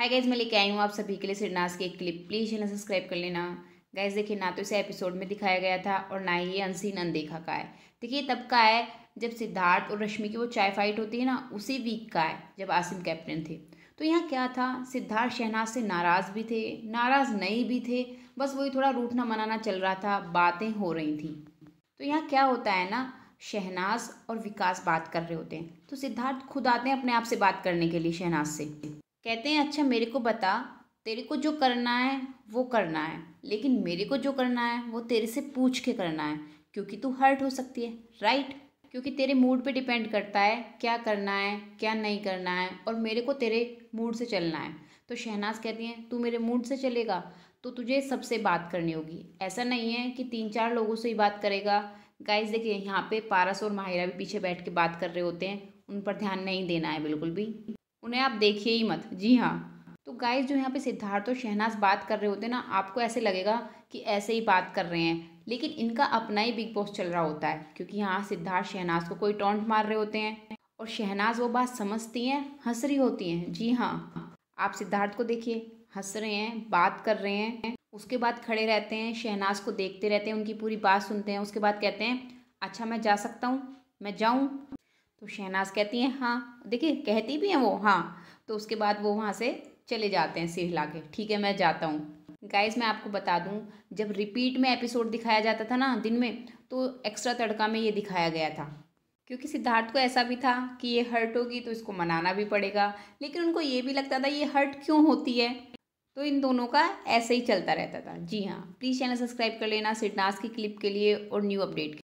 hi guys मैं लेके आई हूँ आप सभी के लिए सिरनास की एक क्लिप प्लीज़ इन्हें सब्सक्राइब कर लेना गाइज देखिए ना तो इसे एपिसोड में दिखाया गया था और ना ही ये अनसीन अनदेखा का है देखिए तब का है जब सिद्धार्थ और रश्मि की वो चाय फाइट होती है ना उसी वीक का है जब आसिम कैप्टन थे तो यहाँ क्या था सिद्धार्थ शहनाज से नाराज़ भी थे नाराज़ नहीं भी थे बस वही थोड़ा रूठना मनाना चल रहा था बातें हो रही थी तो यहाँ क्या होता है ना शहनाज और विकास बात कर रहे होते हैं तो सिद्धार्थ खुद आते हैं अपने आप से बात करने के लिए शहनाज से कहते हैं अच्छा मेरे को बता तेरे को जो करना है वो करना है लेकिन मेरे को जो करना है वो तेरे से पूछ के करना है क्योंकि तू हर्ट हो सकती है राइट क्योंकि तेरे मूड पे डिपेंड करता है क्या करना है क्या नहीं करना है और मेरे को तेरे मूड से चलना है तो शहनाज कहती हैं तू मेरे मूड से चलेगा तो तुझे सबसे बात करनी होगी ऐसा नहीं है कि तीन चार लोगों से ही बात करेगा गाइस देखिए यहाँ पे पारस और माहिरा भी पीछे बैठ के बात कर रहे होते हैं उन पर ध्यान नहीं देना है बिल्कुल भी उन्हें आप देखिए ही मत जी हाँ तो गाइस जो यहाँ पे सिद्धार्थ और शहनाज बात कर रहे होते हैं ना आपको ऐसे लगेगा कि ऐसे ही बात कर रहे हैं लेकिन इनका अपना ही बिग बॉस चल रहा होता है क्योंकि यहाँ सिद्धार्थ शहनाज को कोई टोंट मार रहे होते हैं और शहनाज वो बात समझती हैं हंस रही होती हैं जी हाँ आप सिद्धार्थ को देखिए हंस रहे हैं बात कर रहे हैं उसके बाद खड़े रहते हैं शहनाज को देखते रहते हैं उनकी पूरी बात सुनते हैं उसके बाद कहते हैं अच्छा मैं जा सकता हूँ मैं जाऊँ तो शहनाज कहती हैं हाँ देखिए कहती भी हैं वो हाँ तो उसके बाद वो वहाँ से चले जाते हैं सिर ला के ठीक है मैं जाता हूँ गाइज मैं आपको बता दूँ जब रिपीट में एपिसोड दिखाया जाता था ना दिन में तो एक्स्ट्रा तड़का में ये दिखाया गया था क्योंकि सिद्धार्थ को ऐसा भी था कि ये हर्ट होगी तो इसको मनाना भी पड़ेगा लेकिन उनको ये भी लगता था ये हर्ट क्यों होती है तो इन दोनों का ऐसे ही चलता रहता था जी हाँ प्लीज़ चैनल सब्सक्राइब कर लेना सिडनास की क्लिप के लिए और न्यू अपडेट